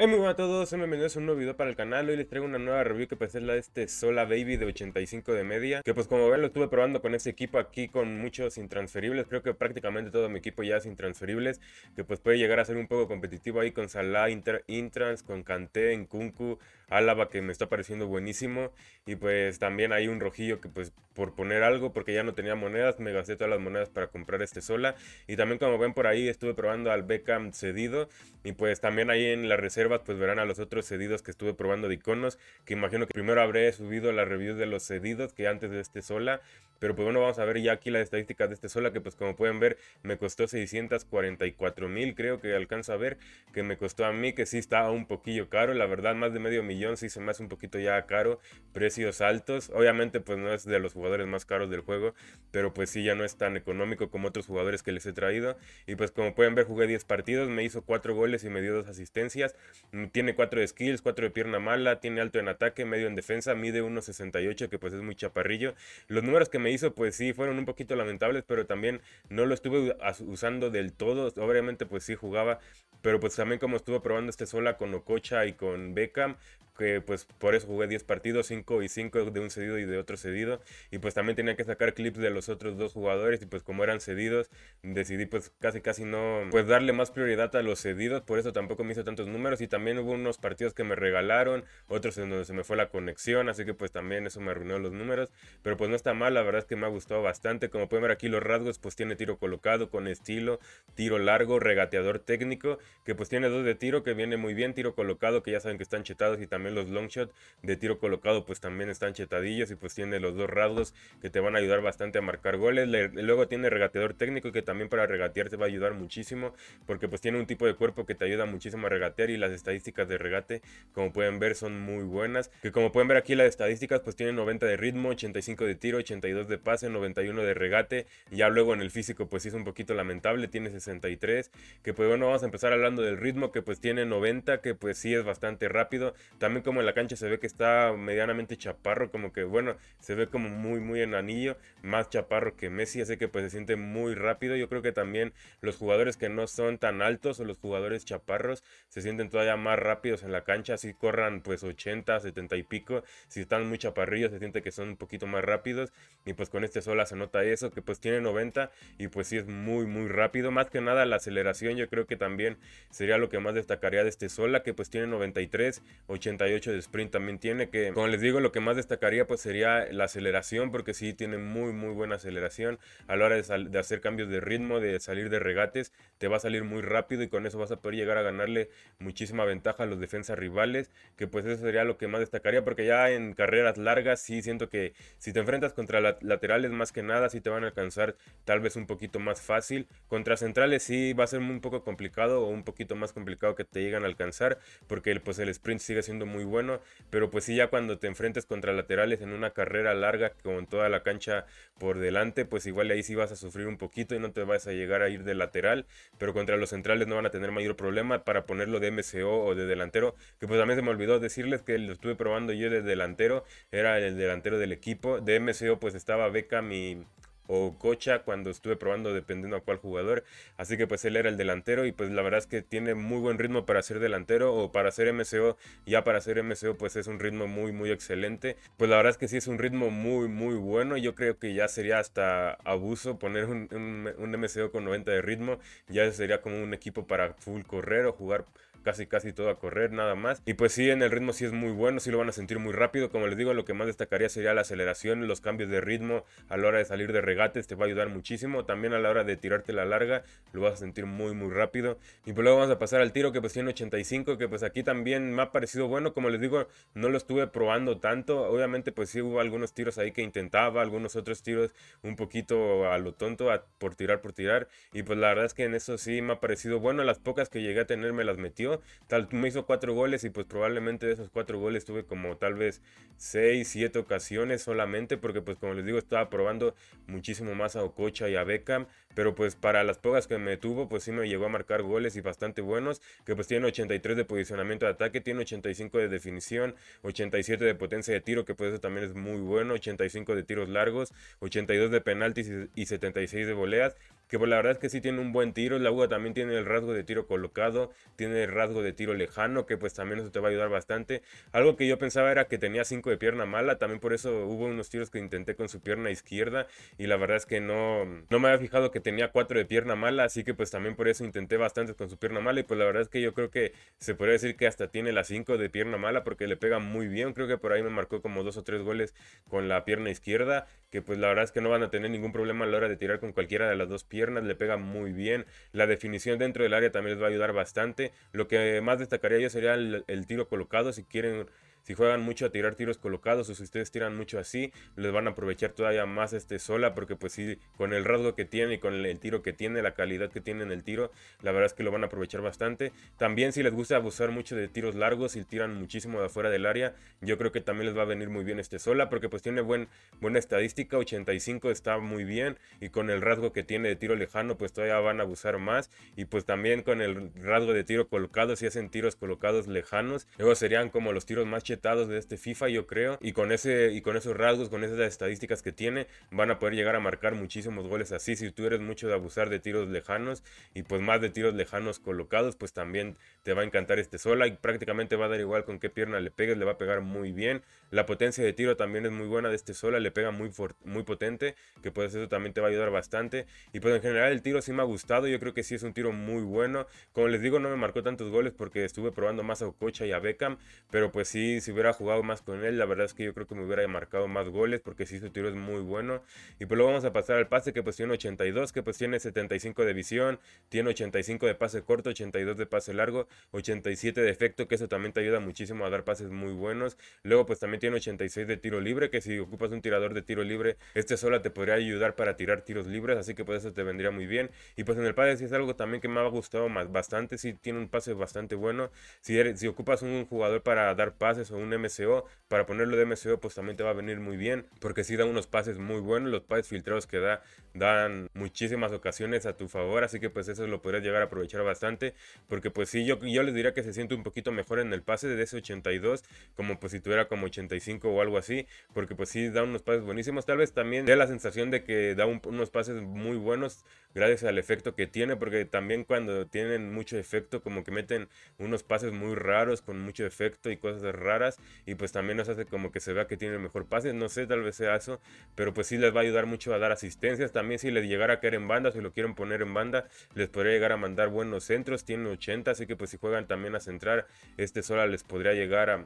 Hola muy buenas a todos, bienvenidos a un nuevo video para el canal, hoy les traigo una nueva review que pues es la de este Sola Baby de 85 de media Que pues como ven lo estuve probando con ese equipo aquí con muchos intransferibles, creo que prácticamente todo mi equipo ya es intransferibles Que pues puede llegar a ser un poco competitivo ahí con Salah, Intrans, con Kanté, Kunku Álava que me está pareciendo buenísimo y pues también hay un rojillo que pues por poner algo porque ya no tenía monedas me gasté todas las monedas para comprar este sola y también como ven por ahí estuve probando al Beckham cedido y pues también ahí en las reservas pues verán a los otros cedidos que estuve probando de iconos que imagino que primero habré subido la review de los cedidos que antes de este sola pero pues bueno, vamos a ver ya aquí las estadísticas de este sola que pues como pueden ver me costó 644 mil, creo que alcanza a ver que me costó a mí que sí está un poquillo caro, la verdad más de medio millón si se me hace un poquito ya caro, precios altos, obviamente pues no es de los jugadores más caros del juego, pero pues sí ya no es tan económico como otros jugadores que les he traído y pues como pueden ver jugué 10 partidos, me hizo 4 goles y me dio 2 asistencias, mm, tiene 4 de skills, 4 de pierna mala, tiene alto en ataque, medio en defensa, mide 1.68 que pues es muy chaparrillo, los números que me hizo pues sí fueron un poquito lamentables, pero también no lo estuve usando del todo, obviamente pues sí jugaba, pero pues también como estuve probando este sola con Ococha y con Beckham, que pues por eso jugué 10 partidos, 5 y 5 de un cedido y de otro cedido, y pues también tenía que sacar clips de los otros dos jugadores, y pues como eran cedidos, decidí pues casi casi no, pues darle más prioridad a los cedidos, por eso tampoco me hizo tantos números, y también hubo unos partidos que me regalaron, otros en donde se me fue la conexión, así que pues también eso me arruinó los números, pero pues no está mal, la verdad es que me ha gustado bastante, como pueden ver aquí los rasgos, pues tiene tiro colocado con estilo, tiro largo, regateador técnico, que pues tiene dos de tiro que viene muy bien, tiro colocado que ya saben que están chetados y también los long shot de tiro colocado pues también están chetadillos y pues tiene los dos rasgos que te van a ayudar bastante a marcar goles. luego tiene regateador técnico que también para regatear te va a ayudar muchísimo porque pues tiene un tipo de cuerpo que te ayuda muchísimo a regatear y las estadísticas de regate como pueden ver son muy buenas. Que como pueden ver aquí las estadísticas pues tiene 90 de ritmo, 85 de tiro, 82 de pase, 91 de regate. Ya luego en el físico pues sí es un poquito lamentable, tiene 63. Que pues bueno, vamos a empezar hablando del ritmo que pues tiene 90 que pues sí es bastante rápido. También como en la cancha se ve que está medianamente chaparro, como que bueno, se ve como muy, muy en anillo más chaparro que Messi, así que pues se siente muy rápido. Yo creo que también los jugadores que no son tan altos o los jugadores chaparros se sienten todavía más rápidos en la cancha, si corran pues 80, 70 y pico, si están muy chaparrillos se siente que son un poquito más rápidos y pues con este Sola se nota eso, que pues tiene 90 y pues sí es muy, muy rápido, más que nada la aceleración yo creo que también sería lo que más destacaría de este Sola, que pues tiene 93, 80 de sprint también tiene, que como les digo, lo que más destacaría pues sería la aceleración, porque sí tiene muy muy buena aceleración. A la hora de, hacer cambios de ritmo, de salir de regates, te va a salir muy rápido y con eso vas a poder llegar a ganarle muchísima ventaja a los defensas rivales, que pues eso sería lo que más destacaría, porque ya en carreras largas sí siento que si te enfrentas contra laterales más que nada, sí te van a alcanzar tal vez un poquito más fácil. Contra centrales sí va a ser un poco complicado o un poquito más complicado que te llegan a alcanzar, porque pues el sprint sigue siendo muy muy bueno, pero pues sí ya cuando te enfrentes contra laterales en una carrera larga con toda la cancha por delante, pues igual ahí sí vas a sufrir un poquito y no te vas a llegar a ir de lateral, pero contra los centrales no van a tener mayor problema para ponerlo de MCO o de delantero, que pues también se me olvidó decirles que lo estuve probando yo de delantero, era el delantero del equipo, de MCO pues estaba Beca mi o Cocha cuando estuve probando dependiendo a cuál jugador. Así que pues él era el delantero y pues la verdad es que tiene muy buen ritmo para ser delantero o para ser MCO. Ya para ser MCO pues es un ritmo muy muy excelente. Pues la verdad es que sí es un ritmo muy muy bueno. Yo creo que ya sería hasta abuso poner un, un, MCO con 90 de ritmo. Ya sería como un equipo para full correr o jugar casi casi todo a correr nada más. Y pues sí, en el ritmo sí es muy bueno, sí lo van a sentir muy rápido. Como les digo, lo que más destacaría sería la aceleración, los cambios de ritmo a la hora de salir de regates, te va a ayudar muchísimo. También a la hora de tirarte la larga, lo vas a sentir muy muy rápido. Y pues luego vamos a pasar al tiro que pues tiene 85, que pues aquí también me ha parecido bueno. Como les digo, no lo estuve probando tanto. Obviamente pues sí hubo algunos tiros ahí que intentaba, algunos otros tiros un poquito a lo tonto, por tirar, por tirar. Y pues la verdad es que en eso sí me ha parecido bueno. Las pocas que llegué a tener me las metió Tal, me hizo cuatro goles y pues probablemente de esos cuatro goles tuve como tal vez seis, siete ocasiones solamente porque pues como les digo estaba probando muchísimo más a Ococha y a Beckham, pero pues para las pocas que me tuvo pues sí me llegó a marcar goles y bastante buenos, que pues tiene 83 de posicionamiento de ataque, tiene 85 de definición, 87 de potencia de tiro, que pues eso también es muy bueno, 85 de tiros largos, 82 de penaltis y 76 de voleas que pues la verdad es que sí tiene un buen tiro. La UGA también tiene el rasgo de tiro colocado, tiene el rasgo de tiro lejano, que pues también eso te va a ayudar bastante. Algo que yo pensaba era que tenía 5 de pierna mala, también por eso hubo unos tiros que intenté con su pierna izquierda y la verdad es que no, no me había fijado que tenía 4 de pierna mala, así que pues también por eso intenté bastante con su pierna mala y pues la verdad es que yo creo que se podría decir que hasta tiene la 5 de pierna mala porque le pega muy bien, creo que por ahí me marcó como 2 o 3 goles con la pierna izquierda, que pues la verdad es que no van a tener ningún problema a la hora de tirar con cualquiera de las dos piernas le pega muy bien. La definición dentro del área también les va a ayudar bastante. Lo que más destacaría yo sería el tiro colocado. Si quieren si juegan mucho a tirar tiros colocados o si ustedes tiran mucho así, les van a aprovechar todavía más este sola porque pues sí, con el rasgo que tiene y con el tiro que tiene, la calidad que tiene en el tiro, la verdad es que lo van a aprovechar bastante. También si les gusta abusar mucho de tiros largos y tiran muchísimo de afuera del área, yo creo que también les va a venir muy bien este sola porque pues tiene buen, buena estadística, 85 está muy bien y con el rasgo que tiene de tiro lejano pues todavía van a abusar más y pues también con el rasgo de tiro colocado si hacen tiros colocados lejanos, luego serían como los tiros más de este FIFA, yo creo. Y con, ese, y con esos rasgos, con esas estadísticas que tiene, van a poder llegar a marcar muchísimos goles así. Si tú eres mucho de abusar de tiros lejanos y pues más de tiros lejanos colocados, pues también te va a encantar este sola y prácticamente va a dar igual con qué pierna le pegues, le va a pegar muy bien. La potencia de tiro también es muy buena de este sola, le pega muy, muy potente, que pues eso también te va a ayudar bastante. Y pues en general el tiro sí me ha gustado, yo creo que sí es un tiro muy bueno. Como les digo, no me marcó tantos goles porque estuve probando más a Ococha y a Beckham, pero pues sí si hubiera jugado más con él, la verdad es que yo creo que me hubiera marcado más goles porque si su tiro es muy bueno. Y pues luego vamos a pasar al pase que pues tiene 82, que pues tiene 75 de visión, tiene 85 de pase corto, 82 de pase largo, 87 de efecto, que eso también te ayuda muchísimo a dar pases muy buenos. Luego pues también tiene 86 de tiro libre, que si ocupas un tirador de tiro libre, este sola te podría ayudar para tirar tiros libres, así que pues eso te vendría muy bien. Y pues en el pase sí es algo también que me ha gustado más, bastante, si tiene un pase bastante bueno. Si, si ocupas un jugador para dar pases, o un MCO, para ponerlo de MCO pues también te va a venir muy bien, porque si da unos pases muy buenos, los pases filtrados que da dan muchísimas ocasiones a tu favor, así que pues eso lo podrías llegar a aprovechar bastante, porque pues sí, yo, yo les diría que se siente un poquito mejor en el pase de ese 82, como pues si tuviera como 85 o algo así, porque pues sí da unos pases buenísimos, tal vez también dé la sensación de que da unos pases muy buenos gracias al efecto que tiene, porque también cuando tienen mucho efecto como que meten unos pases muy raros con mucho efecto y cosas raras, y pues también nos hace como que se vea que tiene mejor pase, no sé, tal vez sea eso, pero pues sí les va a ayudar mucho a dar asistencias, también si les llegara a caer en banda, si lo quieren poner en banda, les podría llegar a mandar buenos centros, tiene 80, así que pues si juegan también a centrar, este Sola les podría llegar a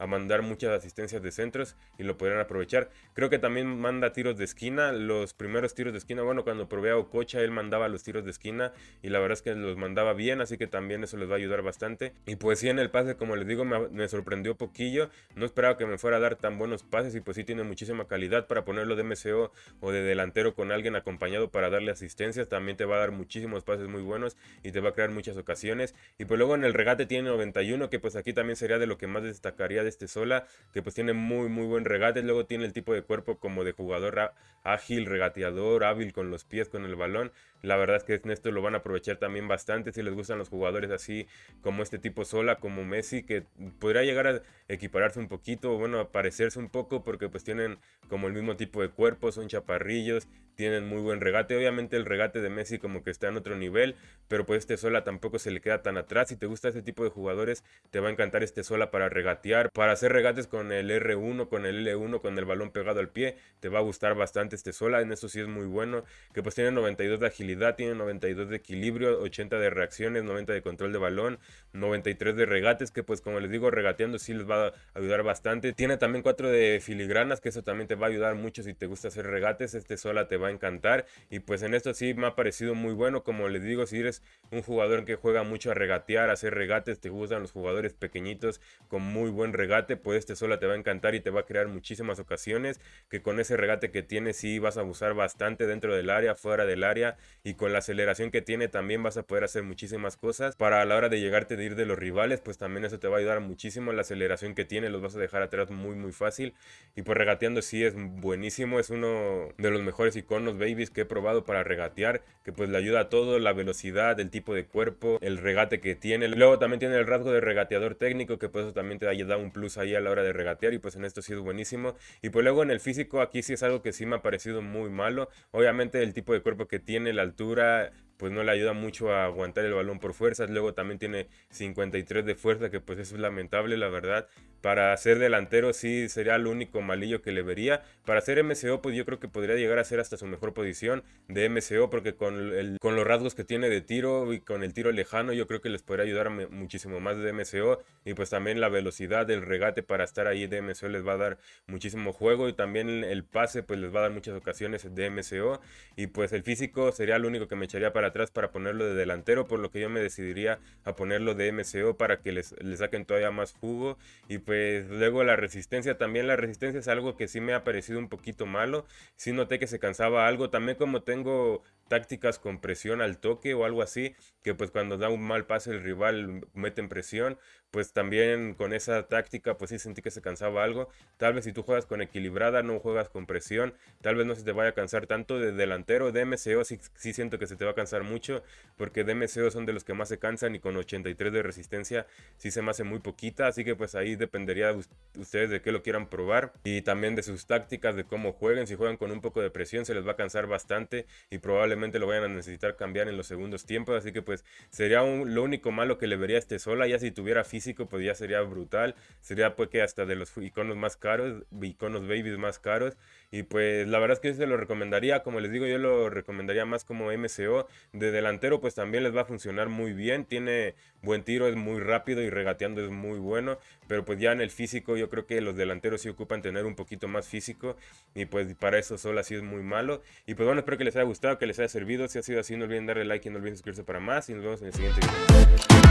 a mandar muchas asistencias de centros y lo podrían aprovechar. Creo que también manda tiros de esquina, los primeros tiros de esquina, bueno, cuando probé a Ococha, él mandaba los tiros de esquina y la verdad es que los mandaba bien, así que también eso les va a ayudar bastante. Y pues sí, en el pase, como les digo, me, sorprendió poquillo, no esperaba que me fuera a dar tan buenos pases y pues sí tiene muchísima calidad para ponerlo de MCO o de delantero con alguien acompañado para darle asistencias, también te va a dar muchísimos pases muy buenos y te va a crear muchas ocasiones. Y pues luego en el regate tiene 91, que pues aquí también sería de lo que más destacaría este Sola, que pues tiene muy, muy buen regate. Luego tiene el tipo de cuerpo como de jugador ágil, regateador, hábil con los pies, con el balón. La verdad es que en esto lo van a aprovechar también bastante si les gustan los jugadores así como este tipo Sola, como Messi, que podría llegar a equipararse un poquito, bueno, a parecerse un poco porque pues tienen como el mismo tipo de cuerpo, son chaparrillos, tienen muy buen regate. Obviamente el regate de Messi como que está en otro nivel, pero pues este Sola tampoco se le queda tan atrás. Si te gusta ese tipo de jugadores, te va a encantar este Sola para regatear, para hacer regates con el R1, con el L1, con el balón pegado al pie. Te va a gustar bastante este Sola, en eso sí es muy bueno. Que pues tiene 92 de agilidad, tiene 92 de equilibrio, 80 de reacciones, 90 de control de balón, 93 de regates, que pues como les digo, regateando sí les va a ayudar bastante. Tiene también 4 de filigranas, que eso también te va a ayudar mucho si te gusta hacer regates. Este Sola te va a encantar. Y pues en esto sí me ha parecido muy bueno. Como les digo, si eres un jugador que juega mucho a regatear, hacer regates, te gustan los jugadores pequeñitos con muy buen regate, pues este sola te va a encantar y te va a crear muchísimas ocasiones. Que con ese regate que tiene Si vas a abusar bastante dentro del área, fuera del área. Y con la aceleración que tiene, también vas a poder hacer muchísimas cosas. Para a la hora de llegarte de ir de los rivales, pues también eso te va a ayudar muchísimo. La aceleración que tiene, los vas a dejar atrás muy, muy fácil. Y pues regateando, sí es buenísimo. Es uno de los mejores y con los babies que he probado para regatear, que pues le ayuda a todo, la velocidad, el tipo de cuerpo, el regate que tiene. Luego también tiene el rasgo de regateador técnico, que pues eso también te da un plus ahí a la hora de regatear y pues en esto ha sido buenísimo. Y pues luego en el físico aquí sí es algo que sí me ha parecido muy malo. Obviamente el tipo de cuerpo que tiene, la altura, pues no le ayuda mucho a aguantar el balón por fuerzas. Luego también tiene 53 de fuerza, que pues eso es lamentable, la verdad. Para ser delantero sí sería el único malillo que le vería. Para ser MCO, pues yo creo que podría llegar a ser hasta su mejor posición de MCO, porque con, los rasgos que tiene de tiro y con el tiro lejano, yo creo que les podría ayudar muchísimo más de MCO. Y pues también la velocidad del regate para estar ahí de MCO les va a dar muchísimo juego. Y también el pase, pues les va a dar muchas ocasiones de MCO. Y pues el físico sería el único que me echaría para atrás para ponerlo de delantero, por lo que yo me decidiría a ponerlo de MCO para que les, le saquen todavía más jugo. Y pues luego la resistencia, también la resistencia es algo que sí me ha parecido un poquito malo. si noté que se cansaba algo, también como tengo tácticas con presión al toque o algo así, que pues cuando da un mal pase el rival meten presión, pues también con esa táctica, pues sí sentí que se cansaba algo. Tal vez si tú juegas con equilibrada, no juegas con presión, tal vez no se te vaya a cansar tanto de delantero. De MCO sí, siento que se te va a cansar mucho, porque de son de los que más se cansan y con 83 de resistencia sí se me hace muy poquita. Así que pues ahí dependería de ustedes de qué lo quieran probar y también de sus tácticas, de cómo jueguen. Si juegan con un poco de presión, se les va a cansar bastante y probablemente lo vayan a necesitar cambiar en los segundos tiempos. Así que pues sería lo único malo que le vería a este sola, ya si tuviera físico, pues ya sería brutal. Sería porque pues, hasta de los iconos más caros, iconos babies más caros. Y pues la verdad es que yo se lo recomendaría, como les digo, yo lo recomendaría más como MCO. De delantero pues también les va a funcionar muy bien. Tiene buen tiro, es muy rápido y regateando es muy bueno. Pero pues ya en el físico yo creo que los delanteros sí ocupan tener un poquito más físico. Y pues para eso solo así es muy malo. Y pues bueno, espero que les haya gustado, que les haya servido. Si ha sido así, no olviden darle like y no olviden suscribirse para más. Y nos vemos en el siguiente video.